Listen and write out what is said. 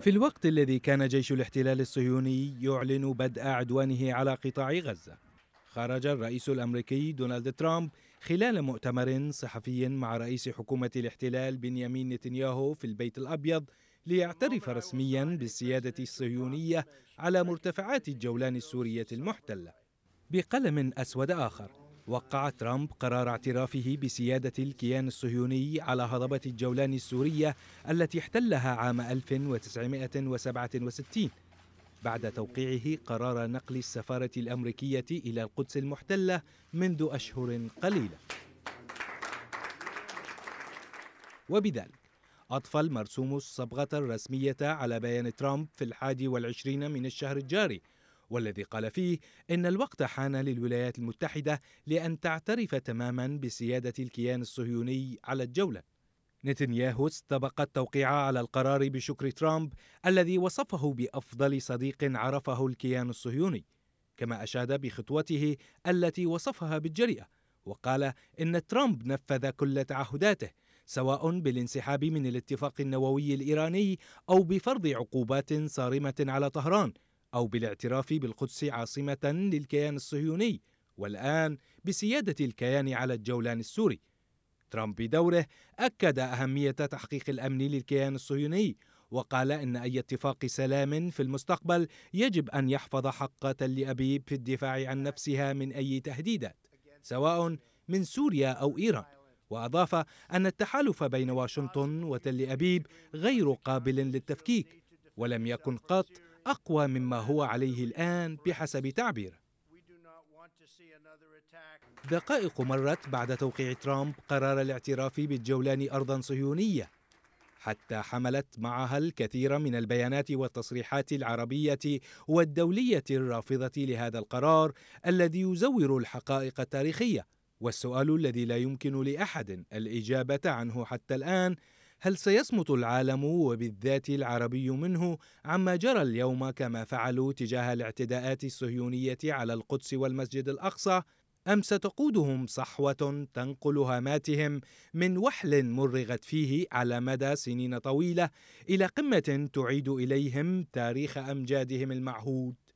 في الوقت الذي كان جيش الاحتلال الصهيوني يعلن بدء عدوانه على قطاع غزة خرج الرئيس الأمريكي دونالد ترامب خلال مؤتمر صحفي مع رئيس حكومة الاحتلال بنيامين نتنياهو في البيت الأبيض ليعترف رسميا بالسيادة الصهيونية على مرتفعات الجولان السورية المحتلة بقلم أسود آخر وقع ترامب قرار اعترافه بسيادة الكيان الصهيوني على هضبة الجولان السورية التي احتلها عام 1967 بعد توقيعه قرار نقل السفارة الأمريكية إلى القدس المحتلة منذ أشهر قليلة وبذلك أطفى المرسوم الصبغة الرسمية على بيان ترامب في الحادي والعشرين من الشهر الجاري والذي قال فيه إن الوقت حان للولايات المتحدة لأن تعترف تماما بسيادة الكيان الصهيوني على الجولة نتنياهو استبق التوقيع على القرار بشكر ترامب الذي وصفه بأفضل صديق عرفه الكيان الصهيوني كما أشاد بخطوته التي وصفها بالجريئة وقال إن ترامب نفذ كل تعهداته سواء بالانسحاب من الاتفاق النووي الايراني او بفرض عقوبات صارمه على طهران أو بالاعتراف بالقدس عاصمة للكيان الصهيوني والآن بسيادة الكيان على الجولان السوري ترامب بدوره أكد أهمية تحقيق الأمن للكيان الصهيوني وقال إن أي اتفاق سلام في المستقبل يجب أن يحفظ حق تل أبيب في الدفاع عن نفسها من أي تهديدات سواء من سوريا أو إيران وأضاف أن التحالف بين واشنطن وتل أبيب غير قابل للتفكيك ولم يكن قط أقوى مما هو عليه الآن بحسب تعبيره دقائق مرت بعد توقيع ترامب قرار الاعتراف بالجولان أرضا صهيونية حتى حملت معها الكثير من البيانات والتصريحات العربية والدولية الرافضة لهذا القرار الذي يزور الحقائق التاريخية والسؤال الذي لا يمكن لأحد الإجابة عنه حتى الآن هل سيصمت العالم وبالذات العربي منه عما جرى اليوم كما فعلوا تجاه الاعتداءات الصهيونية على القدس والمسجد الأقصى أم ستقودهم صحوة تنقل هاماتهم من وحل مرغت فيه على مدى سنين طويلة إلى قمة تعيد إليهم تاريخ أمجادهم المعهود؟